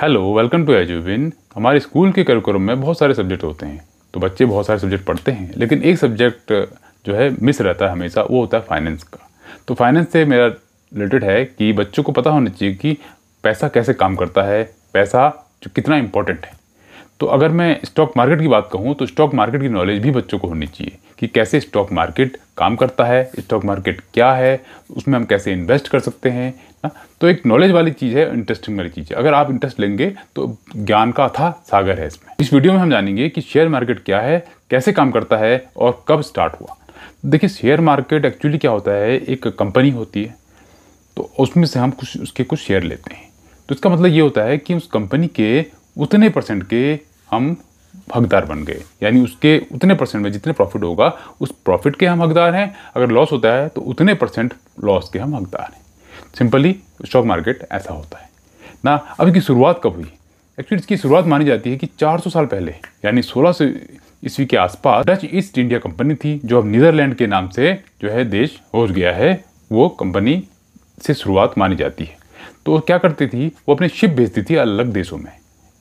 hello welcome to एजुविन हमारे school के curriculum में बहुत सारे सब्जेक्ट होते हैं तो बच्चे बहुत सारे सब्जेक्ट पढ़ते हैं लेकिन एक सब्जेक्ट जो है मिस रहता है हमेशा वो होता है फाइनेंस का तो फाइनेंस से मेरा रिलेटेड है कि बच्चों को पता होना चाहिए कि पैसा कैसे काम करता है पैसा जो कितना इम्पोर्टेंट है तो अगर मैं स्टॉक मार्केट की बात कहूँ तो स्टॉक मार्केट की नॉलेज भी बच्चों को होनी चाहिए कि कैसे स्टॉक मार्केट काम करता है स्टॉक मार्केट क्या है उसमें हम कैसे इन्वेस्ट कर सकते हैं ना तो एक नॉलेज वाली चीज़ है इंटरेस्टिंग वाली चीज़ है अगर आप इंटरेस्ट लेंगे तो ज्ञान का अथा सागर है इसमें इस वीडियो में हम जानेंगे कि शेयर मार्केट क्या है कैसे काम करता है और कब स्टार्ट हुआ देखिए शेयर मार्केट एक्चुअली क्या होता है एक कंपनी होती है तो उसमें से हम कुछ उसके कुछ शेयर लेते हैं तो इसका मतलब ये होता है कि उस कंपनी के उतने परसेंट के हम हकदार बन गए यानी उसके उतने परसेंट में जितने प्रॉफिट होगा उस प्रॉफिट के हम हकदार हैं अगर लॉस होता है तो उतने परसेंट लॉस के हम हकदार हैं सिंपली स्टॉक मार्केट ऐसा होता है ना अब इसकी शुरुआत कब हुई एक्चुअली इसकी शुरुआत मानी जाती है कि 400 साल पहले यानी सोलह सौ ईस्वी के आसपास डच ईस्ट इंडिया कंपनी थी जो अब नीदरलैंड के नाम से जो है देश हो गया है वो कंपनी से शुरुआत मानी जाती है तो क्या करती थी वो अपने शिप भेजती थी अलग देशों में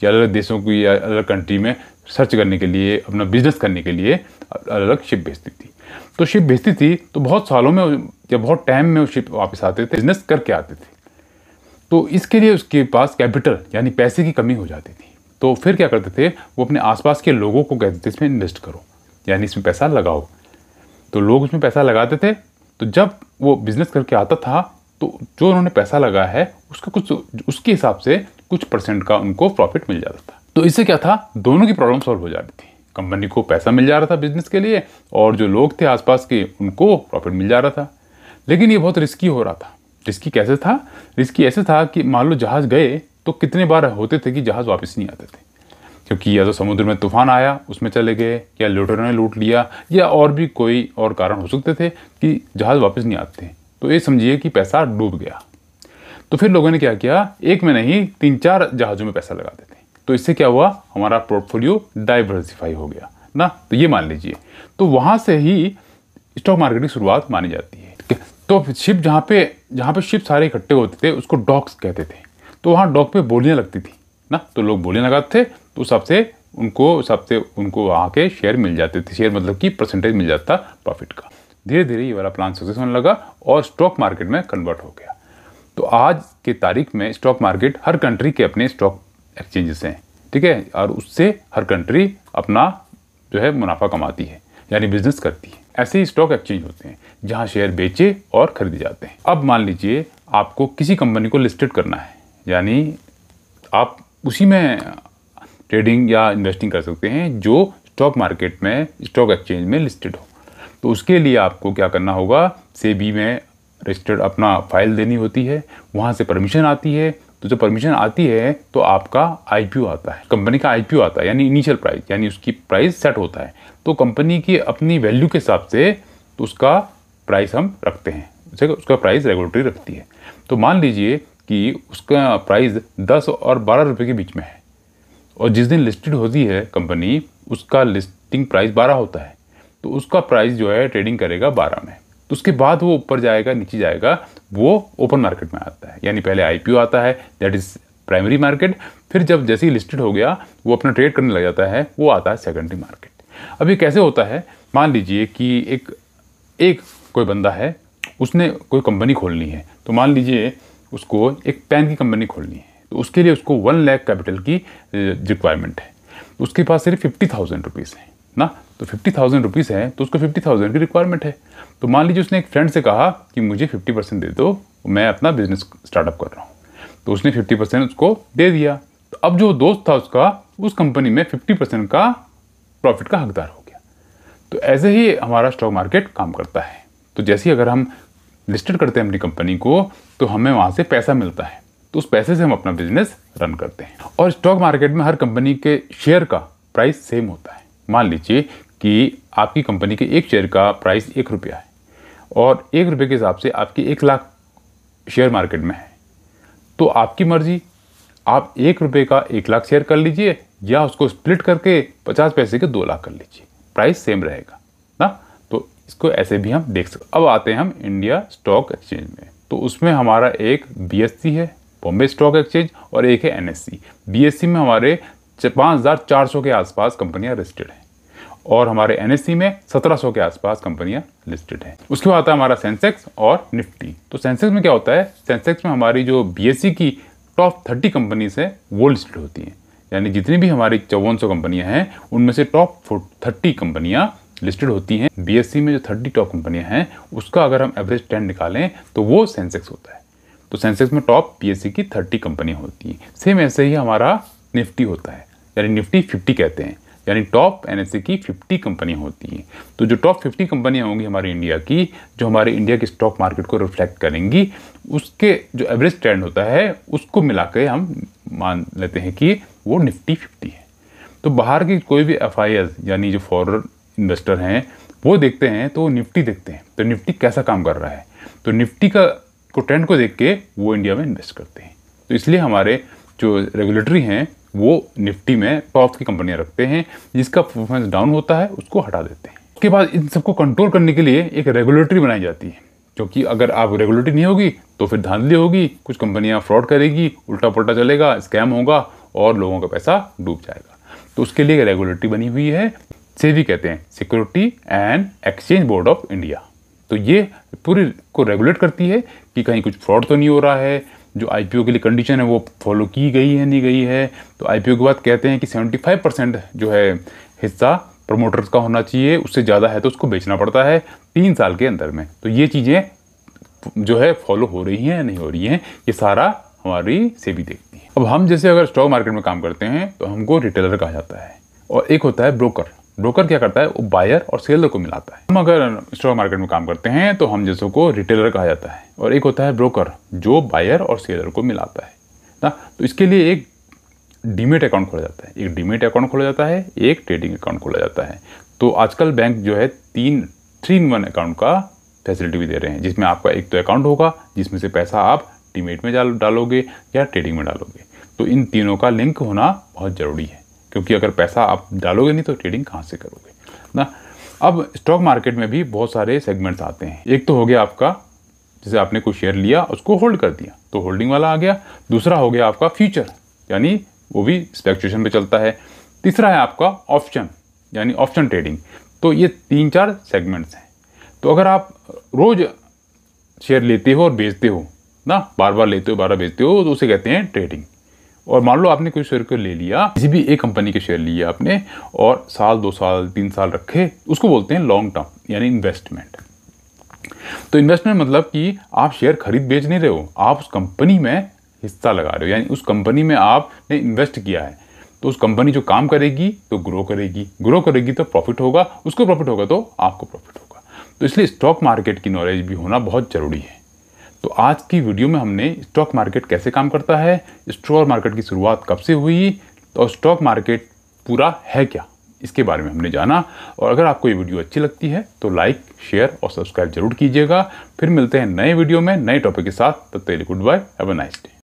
या अलग देशों की या अलग कंट्री में सर्च करने के लिए अपना बिजनेस करने के लिए अलग अलग शिप भेजती थी तो शिप भेजती थी तो बहुत सालों में या बहुत टाइम में वो शिप वापस आते थे बिजनेस करके आते थे तो इसके लिए उसके पास कैपिटल यानी पैसे की कमी हो जाती थी तो फिर क्या करते थे वो अपने आसपास के लोगों को कहते थे इसमें इन्वेस्ट करो यानी इसमें पैसा लगाओ तो लोग उसमें पैसा लगाते थे तो जब वो बिज़नेस करके आता था तो जो उन्होंने पैसा लगाया है उसका कुछ उसके हिसाब से कुछ परसेंट का उनको प्रॉफिट मिल जाता था तो इससे क्या था दोनों की प्रॉब्लम सॉल्व हो जाती थी कंपनी को पैसा मिल जा रहा था बिजनेस के लिए और जो लोग थे आसपास के उनको प्रॉफिट मिल जा रहा था लेकिन ये बहुत रिस्की हो रहा था रिस्की कैसे था रिस्की ऐसे था कि मान लो जहाज़ गए तो कितने बार होते थे कि जहाज़ वापस नहीं आते थे क्योंकि या तो समुद्र में तूफान आया उसमें चले गए या लुटेरों ने लूट लिया या और भी कोई और कारण हो सकते थे कि जहाज़ वापस नहीं आते तो ये समझिए कि पैसा डूब गया तो फिर लोगों ने क्या किया एक में नहीं तीन चार जहाज़ों में पैसा लगा देते तो इससे क्या हुआ हमारा पोर्टफोलियो डाइवर्सिफाई हो गया ना तो ये मान लीजिए तो वहाँ से ही स्टॉक मार्केट की शुरुआत मानी जाती है तो शिप जहाँ पे जहाँ पे शिप सारे इकट्ठे होते थे उसको डॉक्स कहते थे तो वहाँ डॉक पे बोलियाँ लगती थी ना तो लोग बोलियाँ लगाते थे तो उस से उनको उस से उनको वहाँ के शेयर मिल जाते थे शेयर मतलब कि परसेंटेज मिल जाता प्रॉफिट का धीरे धीरे ये वाला प्लान सक्सेस होने लगा और स्टॉक मार्केट में कन्वर्ट हो गया तो आज के तारीख में स्टॉक मार्केट हर कंट्री के अपने स्टॉक एक्सचेंजेस हैं ठीक है और उससे हर कंट्री अपना जो है मुनाफा कमाती है यानी बिजनेस करती है ऐसे ही स्टॉक एक्सचेंज होते हैं जहाँ शेयर बेचे और खरीदे जाते हैं अब मान लीजिए आपको किसी कंपनी को लिस्टेड करना है यानी आप उसी में ट्रेडिंग या इन्वेस्टिंग कर सकते हैं जो स्टॉक मार्केट में स्टॉक एक्सचेंज में लिस्टेड हो तो उसके लिए आपको क्या करना होगा सेबी में रजिस्टर्ड अपना फाइल देनी होती है वहाँ से परमिशन आती है तो जब परमिशन आती है तो आपका आई आता है कंपनी का आई आता है यानी इनिशियल प्राइस यानी उसकी प्राइस सेट होता है तो कंपनी की अपनी वैल्यू के हिसाब से तो उसका प्राइस हम रखते हैं उसका प्राइस रेगुलेटरी रखती है तो मान लीजिए कि उसका प्राइस दस और बारह रुपये के बीच में है और जिस दिन लिस्टेड होती है कंपनी उसका लिस्टिंग प्राइस बारह होता है तो उसका प्राइस जो है ट्रेडिंग करेगा बारह में तो उसके बाद वो ऊपर जाएगा नीचे जाएगा वो ओपन मार्केट में आता है यानी पहले आई आता है दैट इज़ प्राइमरी मार्केट फिर जब जैसे ही लिस्टेड हो गया वो अपना ट्रेड करने लग जाता है वो आता है सेकेंडरी मार्केट अब ये कैसे होता है मान लीजिए कि एक एक कोई बंदा है उसने कोई कंपनी खोलनी है तो मान लीजिए उसको एक पेन की कंपनी खोलनी है तो उसके लिए उसको वन लैख कैपिटल की रिक्वायरमेंट है उसके पास सिर्फ फिफ्टी थाउजेंड रुपीज़ हैं ना तो फिफ्टी थाउजेंड रुपीज़ हैं तो उसको फिफ्टी थाउजेंड की रिक्वायरमेंट है तो मान लीजिए उसने एक फ्रेंड से कहा कि मुझे फिफ्टी परसेंट दे दो मैं अपना बिजनेस स्टार्टअप कर रहा हूँ तो उसने फिफ्टी परसेंट उसको दे दिया तो अब जो दोस्त था उसका उस कंपनी में फिफ्टी परसेंट का प्रॉफिट का हकदार हो गया तो ऐसे ही हमारा स्टॉक मार्केट काम करता है तो जैसे ही अगर हम लिस्टेड करते हैं अपनी कंपनी को तो हमें वहाँ से पैसा मिलता है तो उस पैसे से हम अपना बिजनेस रन करते हैं और स्टॉक मार्केट में हर कंपनी के शेयर का प्राइस सेम होता है मान लीजिए कि आपकी कंपनी के एक शेयर का प्राइस एक रुपया है और एक रुपये के हिसाब से आपकी एक लाख शेयर मार्केट में है तो आपकी मर्ज़ी आप एक रुपये का एक लाख शेयर कर लीजिए या उसको स्प्लिट करके पचास पैसे के दो लाख कर लीजिए प्राइस सेम रहेगा ना तो इसको ऐसे भी हम देख सकते अब आते हैं हम इंडिया स्टॉक एक्सचेंज में तो उसमें हमारा एक बी है बॉम्बे स्टॉक एक्सचेंज और एक है एन एस में हमारे पाँच हज़ार चार सौ के आसपास कंपनियां रजिस्टर्ड हैं और हमारे एन e में 1700 के आसपास कंपनियां लिस्टेड हैं उसके बाद आता है हमारा सेंसेक्स और निफ्टी तो सेंसेक्स में क्या होता है सेंसेक्स में हमारी जो बी e की टॉप थर्टी कंपनीज है वो लिस्टेड होती हैं यानी जितनी भी हमारी चौवन सौ कंपनियाँ हैं उनमें से टॉप थर्टी कंपनियाँ लिस्टेड होती हैं बी e में जो थर्टी टॉप कंपनियां हैं उसका अगर हम एवरेज टेन निकालें तो वो सेंसेक्स होता है तो सेंसेक्स में टॉप बीएससी की थर्टी कंपनियां होती हैं सेम ऐसे ही हमारा निफ्टी होता है यानी निफ्टी फिफ्टी कहते हैं यानी टॉप एन की फिफ्टी कंपनियाँ होती हैं तो जो टॉप फिफ्टी कंपनियाँ होंगी हमारे इंडिया की जो हमारे इंडिया के स्टॉक मार्केट को रिफ्लेक्ट करेंगी उसके जो एवरेज ट्रेंड होता है उसको मिला के हम मान लेते हैं कि वो निफ्टी फिफ्टी है तो बाहर की कोई भी एफ यानी जो फॉरन इन्वेस्टर हैं वो देखते हैं तो निफ्टी देखते हैं तो निफ्टी कैसा काम कर रहा है तो निफ्टी का को ट्रेंड को देख के वो इंडिया में इन्वेस्ट करते हैं तो इसलिए हमारे जो रेगुलेटरी हैं वो निफ्टी में टॉप की कंपनियां रखते हैं जिसका परफॉर्मेंस डाउन होता है उसको हटा देते हैं उसके बाद इन सबको कंट्रोल करने के लिए एक रेगुलेटरी बनाई जाती है क्योंकि अगर आप रेगुलेटरी नहीं होगी तो फिर धांधली होगी कुछ कंपनियां फ्रॉड करेगी उल्टा पुलटा चलेगा स्कैम होगा और लोगों का पैसा डूब जाएगा तो उसके लिए रेगुलेटरी बनी हुई है से भी कहते हैं security and exchange board of India तो ये पूरी को रेगुलेट करती है कि कहीं कुछ फ्रॉड तो नहीं हो रहा है जो आई के लिए कंडीशन है वो फॉलो की गई है नहीं गई है तो आई के बाद कहते हैं कि 75 परसेंट जो है हिस्सा प्रमोटर्स का होना चाहिए उससे ज़्यादा है तो उसको बेचना पड़ता है तीन साल के अंदर में तो ये चीज़ें जो है फॉलो हो रही हैं या नहीं हो रही हैं ये सारा हमारी सेबी देखती है अब हम जैसे अगर स्टॉक मार्केट में काम करते हैं तो हमको रिटेलर कहा जाता है और एक होता है ब्रोकर ब्रोकर क्या करता है वो बायर और सेलर को मिलाता है हम अगर स्टॉक मार्केट में काम करते हैं तो हम जैसे को रिटेलर कहा जाता है और एक होता है ब्रोकर जो बायर और सेलर को मिलाता है ना तो इसके लिए एक डीमेट अकाउंट खोला जाता है एक डीमेट अकाउंट खोला जाता है एक ट्रेडिंग अकाउंट खोला जाता है तो आजकल बैंक जो है तीन थ्री इन वन अकाउंट का फैसिलिटी भी दे रहे हैं जिसमें आपका एक तो अकाउंट होगा जिसमें से पैसा आप डीमेट में डालोगे या ट्रेडिंग में डालोगे तो इन तीनों का लिंक होना बहुत ज़रूरी है क्योंकि अगर पैसा आप डालोगे नहीं तो ट्रेडिंग कहाँ से करोगे ना अब स्टॉक मार्केट में भी बहुत सारे सेगमेंट्स आते हैं एक तो हो गया आपका जैसे आपने कोई शेयर लिया उसको होल्ड कर दिया तो होल्डिंग वाला आ गया दूसरा हो गया आपका फ्यूचर यानी वो भी स्पेक्चुएशन पे चलता है तीसरा है आपका ऑप्शन यानी ऑप्शन ट्रेडिंग तो ये तीन चार सेगमेंट्स हैं तो अगर आप रोज़ शेयर लेते हो और बेचते हो ना बार बार लेते हो बार बार बेचते हो तो उसे कहते हैं ट्रेडिंग और मान लो आपने कोई शेयर को ले लिया किसी भी एक कंपनी के शेयर लिए आपने और साल दो साल तीन साल रखे उसको बोलते हैं लॉन्ग टर्म यानी इन्वेस्टमेंट तो इन्वेस्टमेंट मतलब कि आप शेयर खरीद बेच नहीं रहे हो आप उस कंपनी में हिस्सा लगा रहे हो यानी उस कंपनी में आपने इन्वेस्ट किया है तो उस कंपनी जो काम करेगी तो ग्रो करेगी ग्रो करेगी तो प्रॉफिट होगा उसको प्रॉफिट होगा तो आपको प्रॉफिट होगा तो इसलिए स्टॉक मार्केट की नॉलेज भी होना बहुत ज़रूरी है तो आज की वीडियो में हमने स्टॉक मार्केट कैसे काम करता है स्टॉक मार्केट की शुरुआत कब से हुई और स्टॉक मार्केट पूरा है क्या इसके बारे में हमने जाना और अगर आपको ये वीडियो अच्छी लगती है तो लाइक शेयर और सब्सक्राइब जरूर कीजिएगा फिर मिलते हैं नए वीडियो में नए टॉपिक के साथ तब तेरी goodbye have a nice day